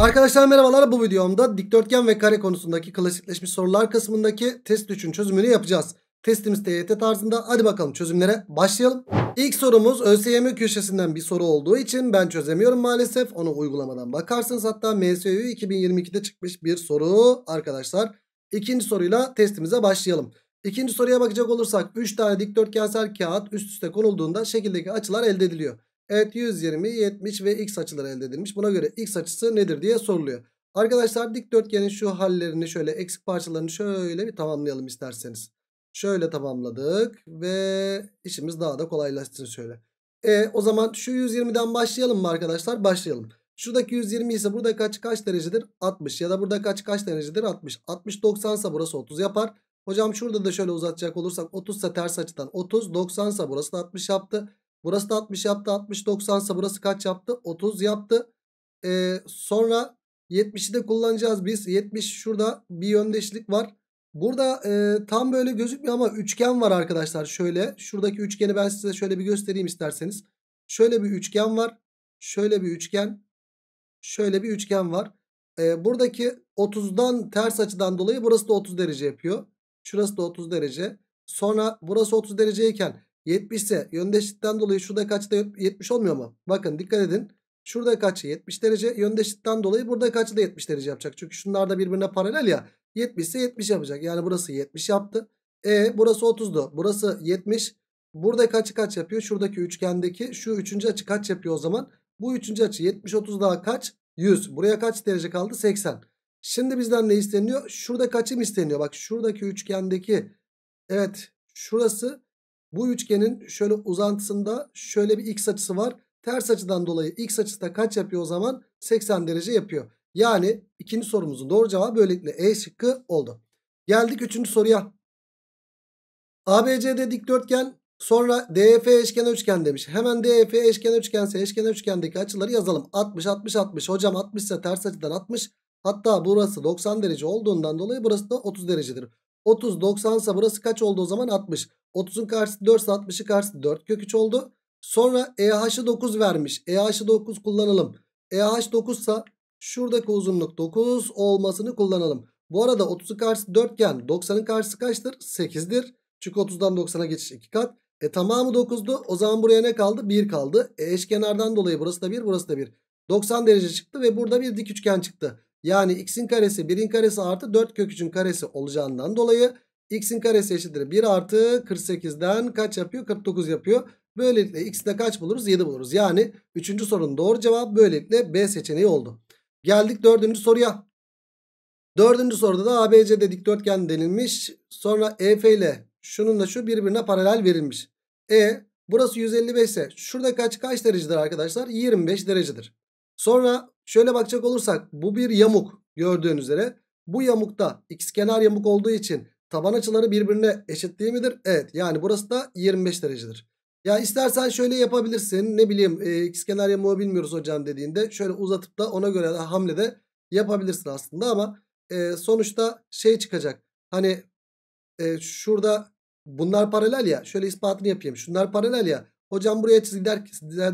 Arkadaşlar merhabalar bu videomda dikdörtgen ve kare konusundaki klasikleşmiş sorular kısmındaki test 3'ün çözümünü yapacağız. Testimiz TYT tarzında hadi bakalım çözümlere başlayalım. İlk sorumuz ÖSYM köşesinden bir soru olduğu için ben çözemiyorum maalesef. Onu uygulamadan bakarsınız hatta MSÜ 2022'de çıkmış bir soru arkadaşlar. İkinci soruyla testimize başlayalım. İkinci soruya bakacak olursak 3 tane dikdörtgensel kağıt üst üste konulduğunda şekildeki açılar elde ediliyor. Evet 120, 70 ve x açıları elde edilmiş. Buna göre x açısı nedir diye soruluyor. Arkadaşlar dikdörtgenin şu hallerini şöyle eksik parçalarını şöyle bir tamamlayalım isterseniz. Şöyle tamamladık ve işimiz daha da kolaylaştı şöyle. E, o zaman şu 120'den başlayalım mı arkadaşlar? Başlayalım. Şuradaki 120 ise burada kaç kaç derecedir? 60 ya da burada kaç kaç derecedir? 60. 60 90 ise burası 30 yapar. Hocam şurada da şöyle uzatacak olursak 30 ise ters açıdan 30 90 ise burası da 60 yaptı. Burası da 60 yaptı. 60 90 ise burası kaç yaptı? 30 yaptı. Ee, sonra 70'i de kullanacağız biz. 70 şurada bir yöndeşlik var. Burada e, tam böyle gözükmüyor ama üçgen var arkadaşlar. Şöyle şuradaki üçgeni ben size şöyle bir göstereyim isterseniz. Şöyle bir üçgen var. Şöyle bir üçgen. Şöyle bir üçgen var. E, buradaki 30'dan ters açıdan dolayı burası da 30 derece yapıyor. Şurası da 30 derece. Sonra burası 30 dereceyken 70 ise yönde dolayı şurada kaçta 70 olmuyor mu? Bakın dikkat edin. Şurada kaç? 70 derece yönde dolayı burada kaç da 70 derece yapacak. Çünkü şunlar da birbirine paralel ya. 70 ise 70 yapacak. Yani burası 70 yaptı. E burası 30'du. Burası 70. Burada kaçı kaç yapıyor? Şuradaki üçgendeki şu üçüncü açı kaç yapıyor o zaman? Bu üçüncü açı 70 30 daha kaç? 100. Buraya kaç derece kaldı? 80. Şimdi bizden ne isteniyor? Şurada kaçım isteniyor? Bak şuradaki üçgendeki evet şurası bu üçgenin şöyle uzantısında şöyle bir x açısı var. Ters açıdan dolayı x açısı da kaç yapıyor o zaman? 80 derece yapıyor. Yani ikinci sorumuzun doğru cevabı böylelikle E şıkkı oldu. Geldik üçüncü soruya. ABCD dikdörtgen sonra DEF eşken üçgen demiş. Hemen DEF eşken üçgense eşken üçgendeki açıları yazalım. 60 60 60 hocam 60 ise ters açıdan 60. Hatta burası 90 derece olduğundan dolayı burası da 30 derecedir. 30 90 ise burası kaç oldu o zaman 60. 30'un karşısı 4 60'ı karşısı 4 kök 3 oldu. Sonra EH'ı 9 vermiş. EH'ı 9 kullanalım. EH 9 ise şuradaki uzunluk 9 olmasını kullanalım. Bu arada 30'un karşısı 4 iken 90'ın karşısı kaçtır? 8'dir. Çünkü 30'dan 90'a geçiş 2 kat. E tamamı 9'du. O zaman buraya ne kaldı? 1 kaldı. E eşkenardan dolayı burası da 1 burası da 1. 90 derece çıktı ve burada bir dik üçgen çıktı. Yani x'in karesi 1'in karesi artı 4 kök 3'ün karesi olacağından dolayı x'in karesi eşittir 1 artı 48'den kaç yapıyor? 49 yapıyor. Böylelikle de kaç buluruz? 7 buluruz. Yani 3. sorunun doğru cevap böylelikle B seçeneği oldu. Geldik 4. soruya. 4. soruda da ABC'de dikdörtgen denilmiş. Sonra EF ile şununla şu birbirine paralel verilmiş. E burası 155 ise şurada kaç kaç derecedir arkadaşlar? 25 derecedir. Sonra şöyle bakacak olursak bu bir yamuk gördüğünüz üzere. Bu yamukta x kenar yamuk olduğu için taban açıları birbirine eşit değil midir? Evet yani burası da 25 derecedir. Ya istersen şöyle yapabilirsin ne bileyim e, x kenar yamuğu bilmiyoruz hocam dediğinde şöyle uzatıp da ona göre de hamlede yapabilirsin aslında ama e, sonuçta şey çıkacak. Hani e, şurada bunlar paralel ya şöyle ispatını yapayım şunlar paralel ya hocam buraya çizgi der,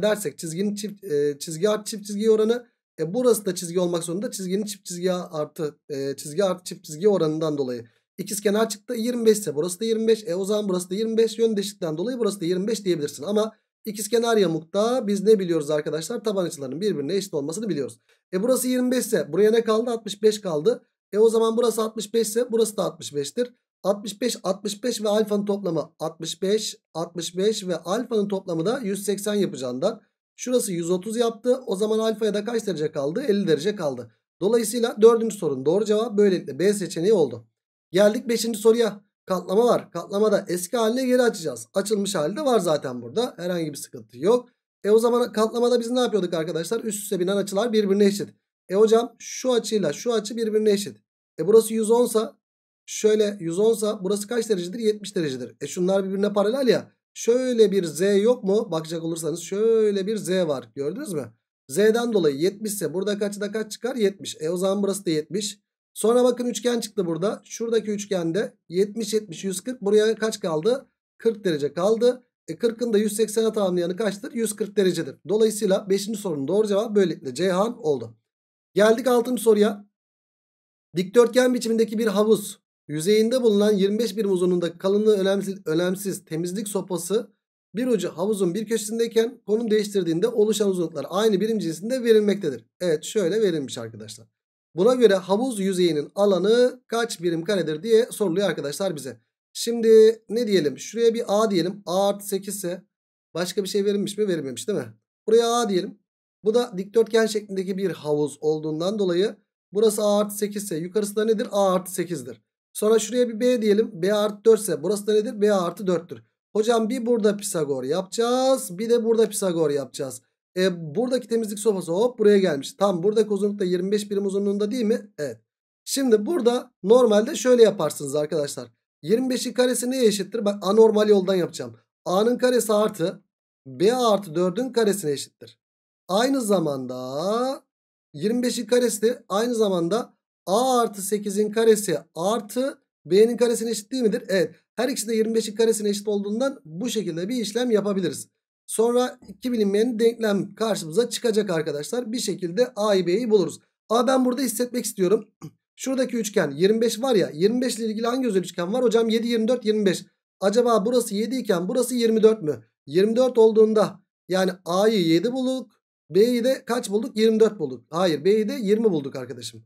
dersek çizginin çift, e, çizgi artı çift çizgi oranı e, burası da çizgi olmak zorunda çizginin çift çizgi artı e, çizgi artı çift çizgi oranından dolayı. İkiz kenar çıktı 25 ise burası da 25. E o zaman burası da 25 yön değişikliğinden dolayı burası da 25 diyebilirsin. Ama ikiz kenar yamukta biz ne biliyoruz arkadaşlar? Taban açılarının birbirine eşit olmasını biliyoruz. E burası 25 ise buraya ne kaldı? 65 kaldı. E o zaman burası 65 ise burası da 65'tir. 65, 65 ve alfanın toplamı 65, 65 ve alfanın toplamı da 180 yapacağından. Şurası 130 yaptı. O zaman alfaya da kaç derece kaldı? 50 derece kaldı. Dolayısıyla dördüncü sorun doğru cevap böylelikle B seçeneği oldu. Geldik 5. soruya. Katlama var. Katlamada eski haline geri açacağız. Açılmış halde var zaten burada. Herhangi bir sıkıntı yok. E o zaman katlamada biz ne yapıyorduk arkadaşlar? Üst üste binen açılar birbirine eşit. E hocam şu açıyla şu açı birbirine eşit. E burası 110 sa şöyle 110 sa burası kaç derecedir? 70 derecedir. E şunlar birbirine paralel ya. Şöyle bir z yok mu? Bakacak olursanız şöyle bir z var. Gördünüz mü? Z'den dolayı 70 ise burada kaçı da kaç çıkar? 70. E o zaman burası da 70. Sonra bakın üçgen çıktı burada. Şuradaki üçgende 70 70 140 buraya kaç kaldı? 40 derece kaldı. E 40'ın da 180'e tamamlayanı kaçtır? 140 derecedir. Dolayısıyla 5. sorunun doğru cevabı böylelikle Ceyhan oldu. Geldik 6. soruya. Dikdörtgen biçimindeki bir havuz. Yüzeyinde bulunan 25 birim uzunluğundaki kalınlığı önemsiz, önemsiz temizlik sopası bir ucu havuzun bir köşesindeyken konum değiştirdiğinde oluşan uzunluklar aynı birim cinsinde verilmektedir. Evet şöyle verilmiş arkadaşlar. Buna göre havuz yüzeyinin alanı kaç birim karedir diye soruluyor arkadaşlar bize. Şimdi ne diyelim? Şuraya bir A diyelim. A artı 8 ise başka bir şey verilmiş mi? Verilmemiş değil mi? Buraya A diyelim. Bu da dikdörtgen şeklindeki bir havuz olduğundan dolayı burası A artı 8 ise yukarısı da nedir? A artı 8'dir. Sonra şuraya bir B diyelim. B artı 4 ise burası da nedir? B artı 4'tür. Hocam bir burada Pisagor yapacağız. Bir de burada Pisagor yapacağız. E, buradaki temizlik sofası hop buraya gelmiş. Tam buradaki uzunlukta 25 birim uzunluğunda değil mi? Evet. Şimdi burada normalde şöyle yaparsınız arkadaşlar. 25'in karesi neye eşittir? Ben anormal yoldan yapacağım. A'nın karesi artı B artı 4'ün karesine eşittir. Aynı zamanda 25'in karesi de aynı zamanda A artı 8'in karesi artı B'nin karesine eşit değil midir? Evet. Her ikisi de 25'in karesine eşit olduğundan bu şekilde bir işlem yapabiliriz. Sonra iki bilinmeyenin denklem karşımıza çıkacak arkadaşlar. Bir şekilde A'yı B'yi buluruz. Ama ben burada hissetmek istiyorum. Şuradaki üçgen 25 var ya 25 ile ilgili hangi özel üçgen var? Hocam 7, 24, 25. Acaba burası 7 iken burası 24 mü? 24 olduğunda yani A'yı 7 bulduk. B'yi de kaç bulduk? 24 bulduk. Hayır B'yi de 20 bulduk arkadaşım.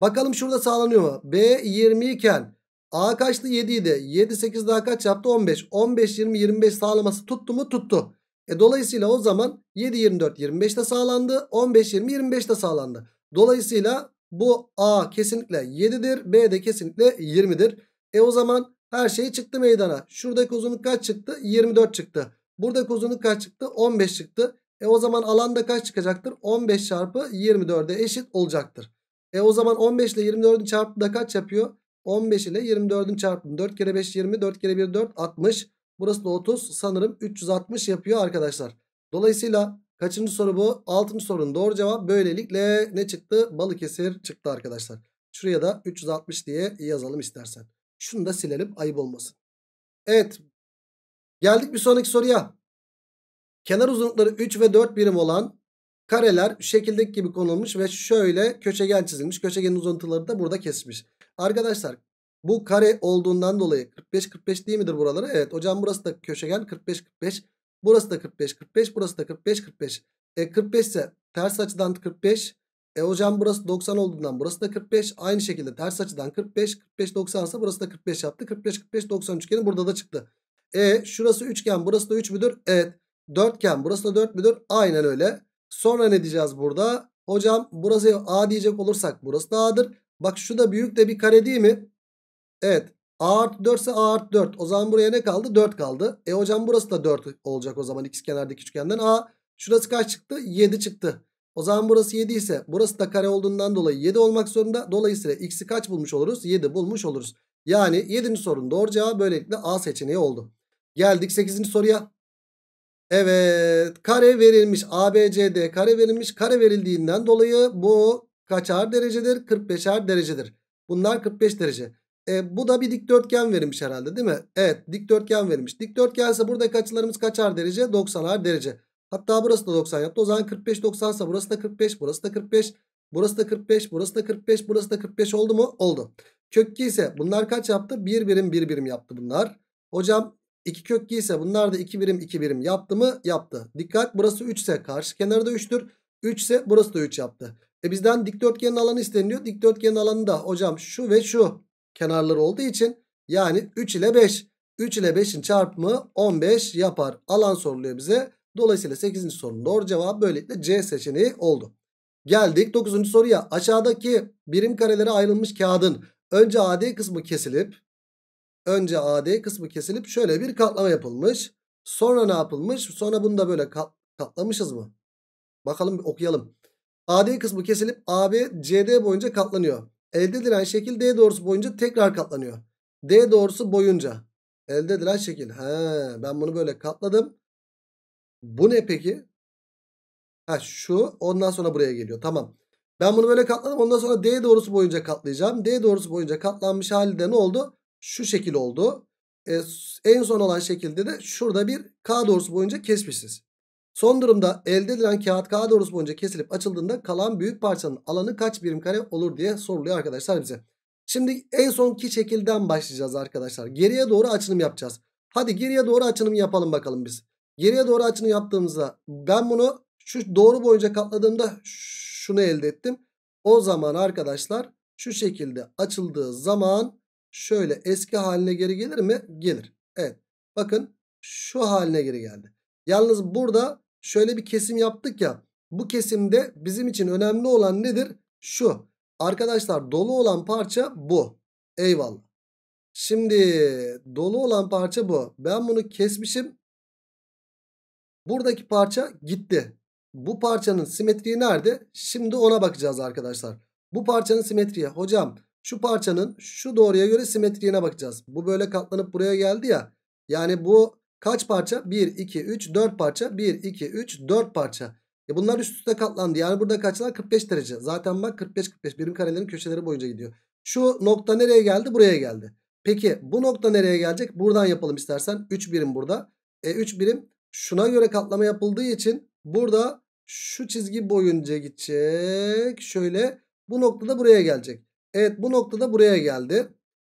Bakalım şurada sağlanıyor mu? B 20 iken A kaçtı? 7 idi. 7, 8 daha kaç yaptı? 15. 15, 20, 25 sağlaması tuttu mu? Tuttu. E dolayısıyla o zaman 7, 24, 25 de sağlandı. 15, 20, 25 de sağlandı. Dolayısıyla bu A kesinlikle 7'dir. B de kesinlikle 20'dir. E o zaman her şey çıktı meydana. Şuradaki uzunluk kaç çıktı? 24 çıktı. Buradaki uzunluk kaç çıktı? 15 çıktı. E o zaman alan da kaç çıkacaktır? 15 çarpı 24'e eşit olacaktır. E o zaman 15 ile 24'ün çarpımı da kaç yapıyor? 15 ile 24'ün çarpımı 4 kere 5 20 4 kere 1 4 60 Burası da 30 sanırım 360 yapıyor arkadaşlar. Dolayısıyla kaçıncı soru bu? 6. sorunun doğru cevap. Böylelikle ne çıktı? Balıkesir çıktı arkadaşlar. Şuraya da 360 diye yazalım istersen. Şunu da silelim ayıp olmasın. Evet geldik bir sonraki soruya. Kenar uzunlukları 3 ve 4 birim olan kareler şekildeki gibi konulmuş ve şöyle köşegen çizilmiş. Köşegenin uzuntuları da burada kesmiş. Arkadaşlar bu kare olduğundan dolayı 45 45 değil midir buraları? Evet hocam burası da köşegen 45 45. Burası da 45 45. Burası da 45 45. E 45 ise ters açıdan 45. E hocam burası 90 olduğundan burası da 45. Aynı şekilde ters açıdan 45. 45 90 ise burası da 45 yaptı. 45 45 90 üçgeni burada da çıktı. E şurası üçgen burası da 3 müdür? Evet. Dörtgen burası da 4 müdür? Aynen öyle. Sonra ne diyeceğiz burada? Hocam burası A diyecek olursak burası da A'dır. Bak şu da büyük de bir kare değil mi? Evet. A artı 4 ise A artı 4. O zaman buraya ne kaldı? 4 kaldı. E hocam burası da 4 olacak o zaman ikizkenardaki üçgenden. A şurası kaç çıktı? 7 çıktı. O zaman burası 7 ise burası da kare olduğundan dolayı 7 olmak zorunda. Dolayısıyla x'i kaç bulmuş oluruz? 7 bulmuş oluruz. Yani 7. sorun. doğru cevabı böylelikle A seçeneği oldu. Geldik 8. soruya. Evet kare verilmiş ABCD kare verilmiş kare verildiğinden dolayı bu kaçar derecedir? 45'er derecedir. Bunlar 45 derece. E, bu da bir dikdörtgen verilmiş herhalde değil mi? Evet dikdörtgen verilmiş. Dikdörtgense burada açılarımız kaçar derece? 90'ar derece. Hatta burası da 90 yaptı. O zaman 45 90 ise burası da 45, burası da 45, burası da 45, burası da 45, burası da 45 oldu mu? Oldu. Kökki ise bunlar kaç yaptı? 1 birim 1 birim yaptı bunlar. Hocam 2 kökki ise bunlar da 2 birim 2 birim yaptı mı? Yaptı. Dikkat burası 3 ise karşı kenarı da 3'tür. 3 ise burası da 3 yaptı. E bizden dikdörtgenin alanı isteniliyor. Dikdörtgenin alanı da hocam şu ve şu kenarları olduğu için yani 3 ile 5. 3 ile 5'in çarpımı 15 yapar. Alan soruluyor bize. Dolayısıyla 8. sorunun doğru cevabı böylelikle C seçeneği oldu. Geldik 9. soruya. Aşağıdaki birim karelere ayrılmış kağıdın önce AD kısmı kesilip önce AD kısmı kesilip şöyle bir katlama yapılmış. Sonra ne yapılmış? Sonra bunu da böyle kat, katlamışız mı? Bakalım okuyalım. AD kısmı kesilip AB CD boyunca katlanıyor. Elde edilen şekil D doğrusu boyunca tekrar katlanıyor. D doğrusu boyunca. Elde edilen şekil. He, ben bunu böyle katladım. Bu ne peki? Ha, şu ondan sonra buraya geliyor. Tamam. Ben bunu böyle katladım. Ondan sonra D doğrusu boyunca katlayacağım. D doğrusu boyunca katlanmış halde ne oldu? Şu şekil oldu. E, en son olan şekilde de şurada bir K doğrusu boyunca kesmişsiniz. Son durumda elde edilen kağıt K doğrusu boyunca kesilip açıldığında kalan büyük parçanın alanı kaç birim kare olur diye soruluyor arkadaşlar bize. Şimdi en sonki şekilden başlayacağız arkadaşlar. Geriye doğru açılım yapacağız. Hadi geriye doğru açılım yapalım bakalım biz. Geriye doğru açılım yaptığımızda ben bunu şu doğru boyunca katladığımda şunu elde ettim. O zaman arkadaşlar şu şekilde açıldığı zaman şöyle eski haline geri gelir mi? Gelir. Evet. Bakın şu haline geri geldi. Yalnız burada şöyle bir kesim yaptık ya. Bu kesimde bizim için önemli olan nedir? Şu. Arkadaşlar dolu olan parça bu. Eyvallah. Şimdi dolu olan parça bu. Ben bunu kesmişim. Buradaki parça gitti. Bu parçanın simetriği nerede? Şimdi ona bakacağız arkadaşlar. Bu parçanın simetriği. Hocam şu parçanın şu doğruya göre simetriğine bakacağız. Bu böyle katlanıp buraya geldi ya. Yani bu Kaç parça? 1, 2, 3, 4 parça. 1, 2, 3, 4 parça. E bunlar üst üste katlandı. Yani burada kaçlar? 45 derece. Zaten bak 45, 45. Birim karelerin köşeleri boyunca gidiyor. Şu nokta nereye geldi? Buraya geldi. Peki bu nokta nereye gelecek? Buradan yapalım istersen. 3 birim burada. E 3 birim şuna göre katlama yapıldığı için burada şu çizgi boyunca gidecek. Şöyle bu noktada buraya gelecek. Evet bu noktada buraya geldi.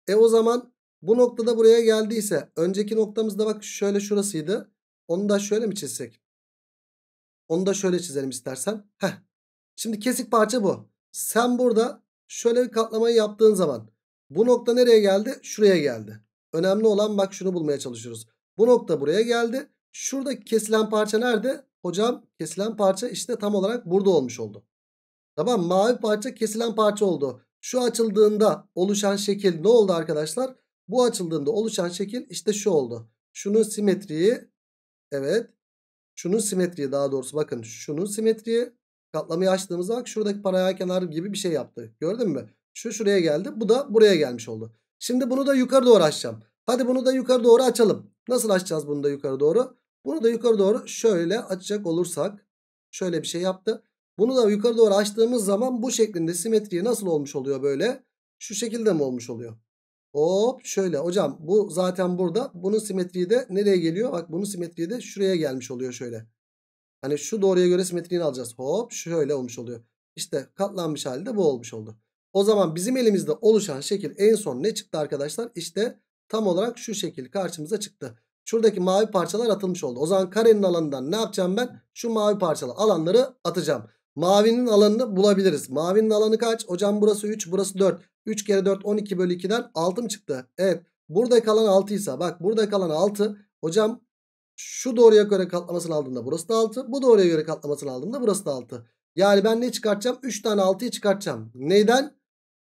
E o zaman bu noktada buraya geldiyse önceki noktamızda bak şöyle şurasıydı. Onu da şöyle mi çizsek? Onu da şöyle çizelim istersen. Heh. Şimdi kesik parça bu. Sen burada şöyle bir katlamayı yaptığın zaman bu nokta nereye geldi? Şuraya geldi. Önemli olan bak şunu bulmaya çalışıyoruz. Bu nokta buraya geldi. Şurada kesilen parça nerede? Hocam kesilen parça işte tam olarak burada olmuş oldu. Tamam mavi parça kesilen parça oldu. Şu açıldığında oluşan şekil ne oldu arkadaşlar? Bu açıldığında oluşan şekil işte şu oldu. Şunun simetriği evet. Şunun simetriği daha doğrusu bakın şunun simetriği katlamayı açtığımızda bak şuradaki paraya kenar gibi bir şey yaptı. Gördün mü? Şu şuraya geldi. Bu da buraya gelmiş oldu. Şimdi bunu da yukarı doğru açacağım. Hadi bunu da yukarı doğru açalım. Nasıl açacağız bunu da yukarı doğru? Bunu da yukarı doğru şöyle açacak olursak şöyle bir şey yaptı. Bunu da yukarı doğru açtığımız zaman bu şeklinde simetriği nasıl olmuş oluyor böyle? Şu şekilde mi olmuş oluyor? Hop şöyle hocam bu zaten burada. Bunun simetriği de nereye geliyor? Bak bunun simetriği de şuraya gelmiş oluyor şöyle. Hani şu doğruya göre simetriğini alacağız. Hop şöyle olmuş oluyor. İşte katlanmış halde bu olmuş oldu. O zaman bizim elimizde oluşan şekil en son ne çıktı arkadaşlar? İşte tam olarak şu şekil karşımıza çıktı. Şuradaki mavi parçalar atılmış oldu. O zaman karenin alanından ne yapacağım ben? Şu mavi parçalı alanları atacağım. Mavinin alanını bulabiliriz. Mavinin alanı kaç? Hocam burası 3 burası 4. 3 kere 4 12 bölü 2'den 6 mı çıktı? Evet. Burada kalan 6 ise bak burada kalan 6. Hocam şu doğruya göre katlamasını aldığımda burası da 6. Bu doğruya göre katlamasını aldığımda burası da 6. Yani ben ne çıkartacağım? 3 tane 6'yı çıkartacağım. Neyden?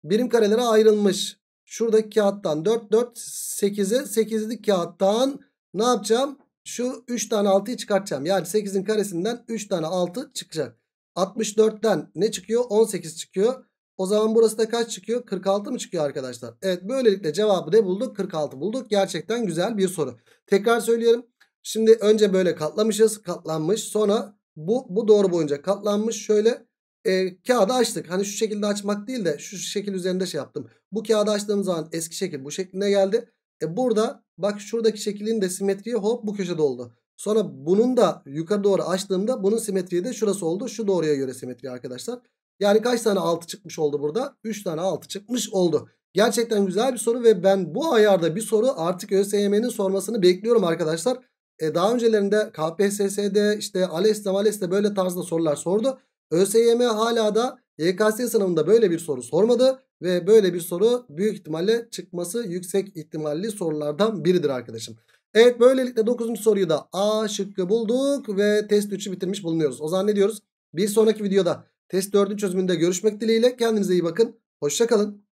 Birim karelere ayrılmış. Şuradaki kağıttan 4 4 8'e 8'lik kağıttan ne yapacağım? Şu 3 tane 6'yı çıkartacağım. Yani 8'in karesinden 3 tane 6 çıkacak. 64'ten ne çıkıyor? 18 çıkıyor. O zaman burası da kaç çıkıyor? 46 mı çıkıyor arkadaşlar? Evet böylelikle cevabı ne bulduk? 46 bulduk. Gerçekten güzel bir soru. Tekrar söylüyorum. Şimdi önce böyle katlamışız. Katlanmış. Sonra bu, bu doğru boyunca katlanmış. Şöyle e, kağıdı açtık. Hani şu şekilde açmak değil de şu şekil üzerinde şey yaptım. Bu kağıdı açtığım zaman eski şekil bu şekline geldi. E burada bak şuradaki şeklin de simetriği hop bu köşede oldu. Sonra bunun da yukarı doğru açtığımda bunun simetriği de şurası oldu. Şu doğruya göre simetri arkadaşlar. Yani kaç tane 6 çıkmış oldu burada? 3 tane 6 çıkmış oldu. Gerçekten güzel bir soru ve ben bu ayarda bir soru artık ÖSYM'nin sormasını bekliyorum arkadaşlar. E daha öncelerinde KPSS'de işte ALES'te ALES'te e böyle tarzda sorular sordu. ÖSYM hala da YKS sınavında böyle bir soru sormadı. Ve böyle bir soru büyük ihtimalle çıkması yüksek ihtimalli sorulardan biridir arkadaşım. Evet böylelikle 9. soruyu da A şıkkı bulduk ve test 3'ü bitirmiş bulunuyoruz. O zaman ne diyoruz? Bir sonraki videoda test 4'ün çözümünde görüşmek dileğiyle. Kendinize iyi bakın. Hoşçakalın.